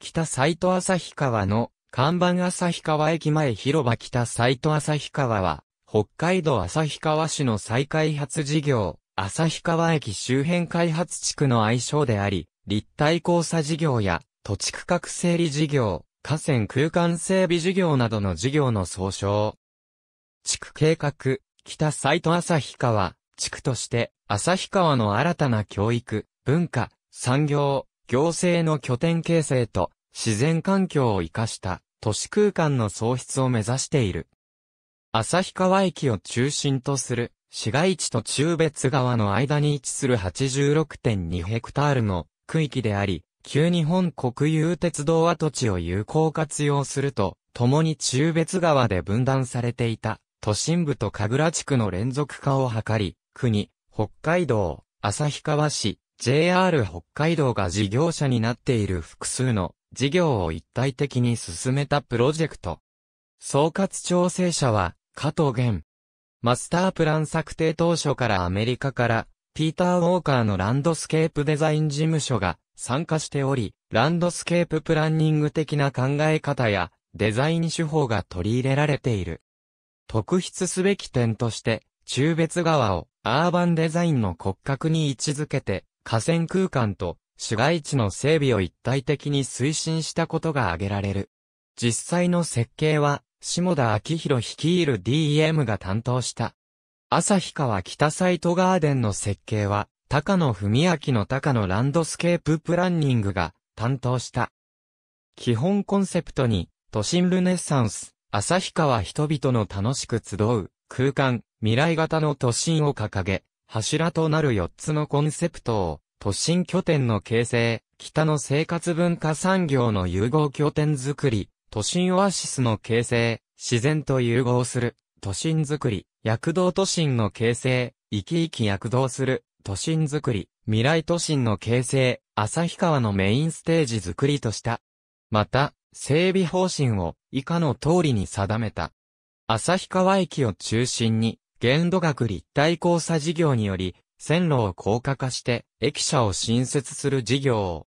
北斎戸旭川の看板旭川駅前広場北斎戸旭川は、北海道旭川市の再開発事業、旭川駅周辺開発地区の愛称であり、立体交差事業や土地区画整理事業、河川空間整備事業などの事業の総称。地区計画、北斎戸旭川、地区として、旭川の新たな教育、文化、産業、行政の拠点形成と自然環境を活かした都市空間の創出を目指している。旭川駅を中心とする市街地と中別川の間に位置する86.2ヘクタールの区域であり、旧日本国有鉄道跡地を有効活用すると、共に中別川で分断されていた都心部と神楽地区の連続化を図り、国、北海道、旭川市、JR 北海道が事業者になっている複数の事業を一体的に進めたプロジェクト。総括調整者は、加藤玄。マスタープラン策定当初からアメリカから、ピーター・ウォーカーのランドスケープデザイン事務所が参加しており、ランドスケーププランニング的な考え方やデザイン手法が取り入れられている。特筆すべき点として、中別川をアーバンデザインの骨格に位置づけて、河川空間と市街地の整備を一体的に推進したことが挙げられる。実際の設計は、下田昭弘率いる DEM が担当した。旭川北サイトガーデンの設計は、高野文明の高野ランドスケーププランニングが担当した。基本コンセプトに、都心ルネッサンス、旭川人々の楽しく集う、空間、未来型の都心を掲げ、柱となる4つのコンセプトを、都心拠点の形成、北の生活文化産業の融合拠点づくり、都心オアシスの形成、自然と融合する、都心づくり、躍動都心の形成、生き生き躍動する、都心づくり、未来都心の形成、旭川のメインステージづくりとした。また、整備方針を以下の通りに定めた。旭川駅を中心に、限度額立体交差事業により、線路を高架化して、駅舎を新設する事業。を、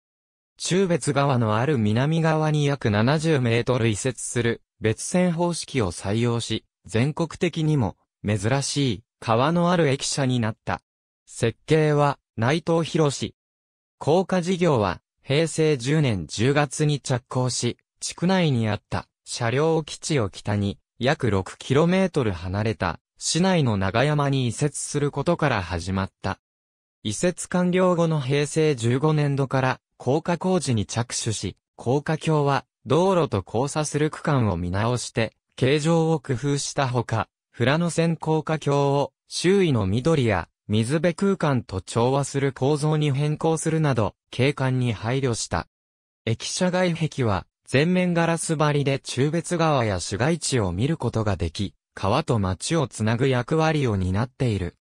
中別川のある南側に約70メートル移設する別線方式を採用し、全国的にも珍しい川のある駅舎になった。設計は内藤博士。高架事業は平成10年10月に着工し、地区内にあった車両基地を北に約6トル離れた市内の長山に移設することから始まった。移設完了後の平成15年度から、高架工事に着手し、高架橋は、道路と交差する区間を見直して、形状を工夫したほか、富良野線高架橋を、周囲の緑や、水辺空間と調和する構造に変更するなど、景観に配慮した。駅舎外壁は、全面ガラス張りで中別川や市街地を見ることができ、川と町をつなぐ役割を担っている。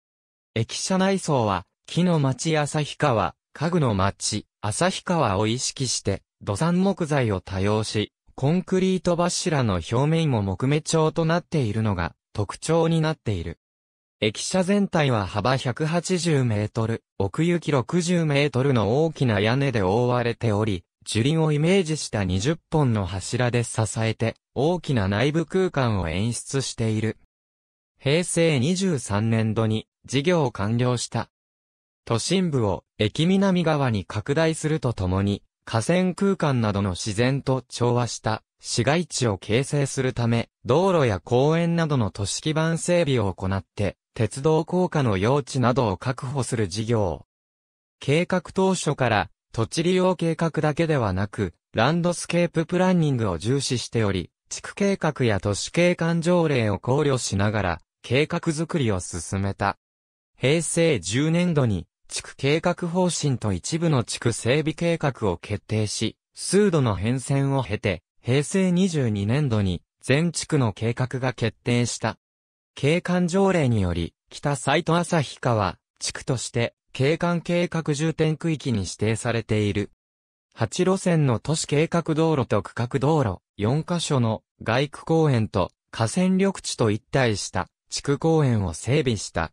駅舎内装は、木の町旭川、家具の町、旭川を意識して、土産木材を多用し、コンクリート柱の表面も木目調となっているのが特徴になっている。駅舎全体は幅180メートル、奥行き60メートルの大きな屋根で覆われており、樹林をイメージした20本の柱で支えて、大きな内部空間を演出している。平成23年度に事業を完了した。都心部を駅南側に拡大するとともに、河川空間などの自然と調和した市街地を形成するため、道路や公園などの都市基盤整備を行って、鉄道高架の用地などを確保する事業。計画当初から土地利用計画だけではなく、ランドスケーププランニングを重視しており、地区計画や都市景観条例を考慮しながら、計画づくりを進めた。平成10年度に、地区計画方針と一部の地区整備計画を決定し、数度の変遷を経て、平成22年度に、全地区の計画が決定した。景観条例により、北サイト旭川、地区として、景観計画重点区域に指定されている。8路線の都市計画道路と区画道路、4カ所の外区公園と河川緑地と一体した地区公園を整備した。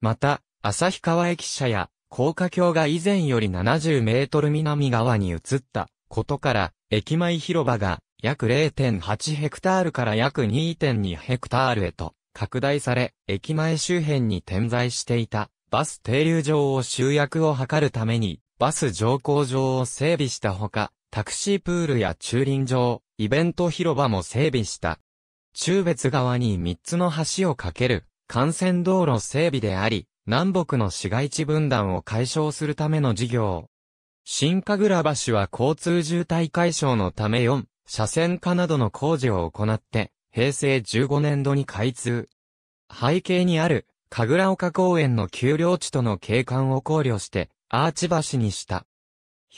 また、旭川駅舎や高架橋が以前より70メートル南側に移ったことから、駅前広場が約0.8ヘクタールから約2.2ヘクタールへと拡大され、駅前周辺に点在していた。バス停留場を集約を図るために、バス乗降場を整備したほか、タクシープールや駐輪場、イベント広場も整備した。中別側に3つの橋を架ける、幹線道路整備であり、南北の市街地分断を解消するための事業。新神楽橋は交通渋滞解消のため4、車線化などの工事を行って、平成15年度に開通。背景にある、神楽岡公園の丘陵地との景観を考慮して、アーチ橋にした。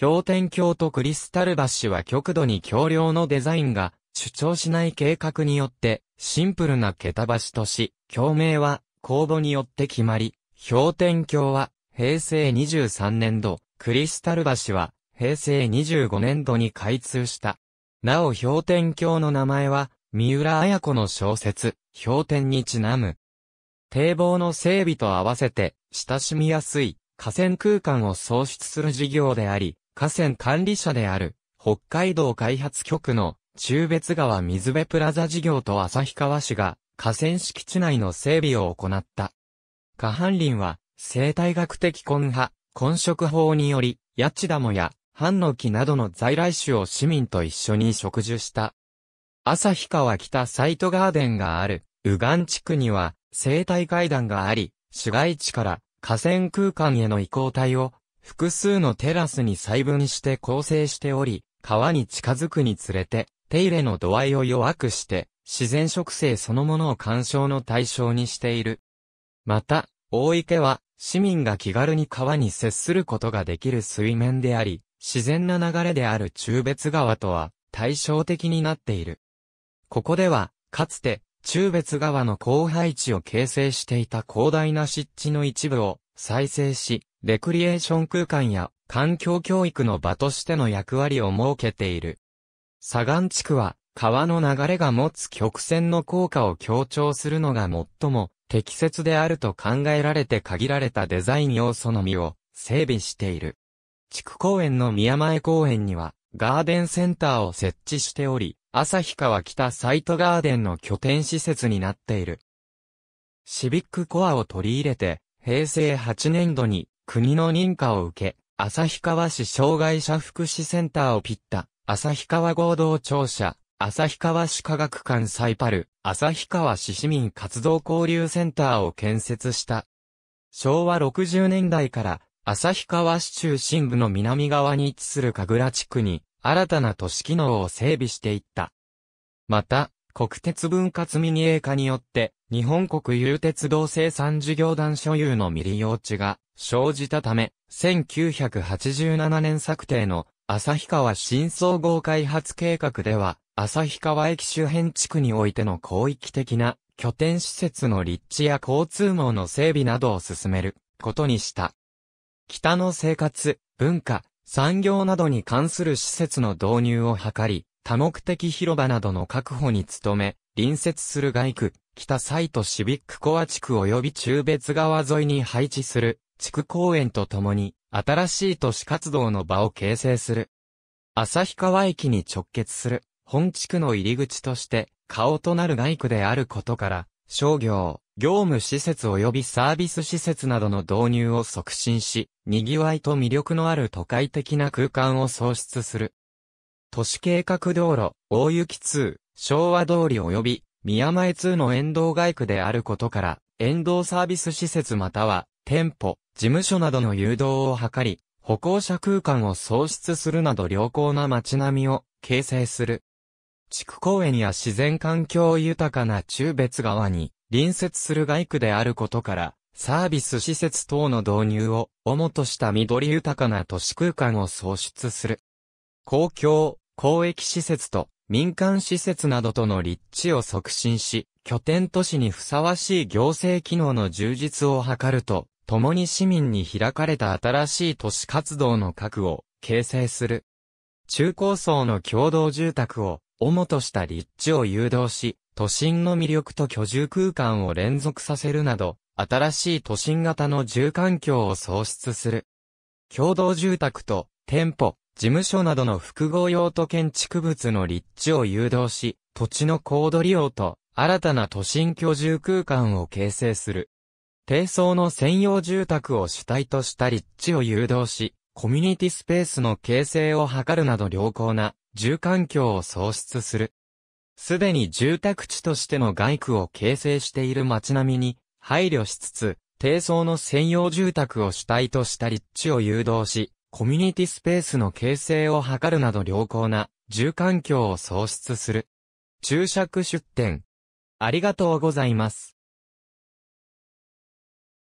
氷点橋とクリスタル橋は極度に橋梁のデザインが主張しない計画によって、シンプルな桁橋とし、橋名は公募によって決まり、氷点橋は平成23年度、クリスタル橋は平成25年度に開通した。なお氷点橋の名前は、三浦綾子の小説、氷点にちなむ。堤防の整備と合わせて、親しみやすい河川空間を創出する事業であり、河川管理者である、北海道開発局の中別川水辺プラザ事業と旭川市が河川敷地内の整備を行った。下半林は生態学的根派、根食法により、ヤチダモやハンノキなどの在来種を市民と一緒に植樹した。旭川北サイトガーデンがある、右岸地区には、生態階段があり、市街地から河川空間への移行体を複数のテラスに細分して構成しており、川に近づくにつれて、手入れの度合いを弱くして、自然植生そのものを干渉の対象にしている。また、大池は、市民が気軽に川に接することができる水面であり、自然な流れである中別川とは対照的になっている。ここでは、かつて、中別川の荒廃地を形成していた広大な湿地の一部を再生し、レクリエーション空間や環境教育の場としての役割を設けている。左岩地区は川の流れが持つ曲線の効果を強調するのが最も適切であると考えられて限られたデザイン要素のみを整備している。地区公園の宮前公園にはガーデンセンターを設置しており、旭川北サイトガーデンの拠点施設になっている。シビックコアを取り入れて、平成8年度に国の認可を受け、旭川市障害者福祉センターをピッタ、旭川合同庁舎、旭川市科学館サイパル、旭川市市民活動交流センターを建設した。昭和60年代から、旭川市中心部の南側に位置する神楽地区に、新たな都市機能を整備していった。また、国鉄分割民営化によって、日本国有鉄道生産事業団所有の未利用地が生じたため、1987年策定の旭川新総合開発計画では、旭川駅周辺地区においての広域的な拠点施設の立地や交通網の整備などを進めることにした。北の生活、文化、産業などに関する施設の導入を図り、多目的広場などの確保に努め、隣接する外区、北サイトシビックコア地区及び中別川沿いに配置する地区公園とともに、新しい都市活動の場を形成する。旭川駅に直結する本地区の入り口として、顔となる外区であることから、商業、業務施設及びサービス施設などの導入を促進し、賑わいと魅力のある都会的な空間を創出する。都市計画道路、大雪通、昭和通り及び宮前通の沿道外区であることから、沿道サービス施設または、店舗、事務所などの誘導を図り、歩行者空間を創出するなど良好な街並みを形成する。地区公園や自然環境豊かな中別川に隣接する外区であることから、サービス施設等の導入を主とした緑豊かな都市空間を創出する。公共、公益施設と民間施設などとの立地を促進し、拠点都市にふさわしい行政機能の充実を図ると、共に市民に開かれた新しい都市活動の核を形成する。中高層の共同住宅を主とした立地を誘導し、都心の魅力と居住空間を連続させるなど、新しい都心型の住環境を創出する。共同住宅と店舗、事務所などの複合用途建築物の立地を誘導し、土地の高度利用と新たな都心居住空間を形成する。低層の専用住宅を主体とした立地を誘導し、コミュニティスペースの形成を図るなど良好な住環境を創出する。すでに住宅地としての外区を形成している街並みに配慮しつつ、低層の専用住宅を主体とした立地を誘導し、コミュニティスペースの形成を図るなど良好な住環境を創出する。注釈出展。ありがとうございます。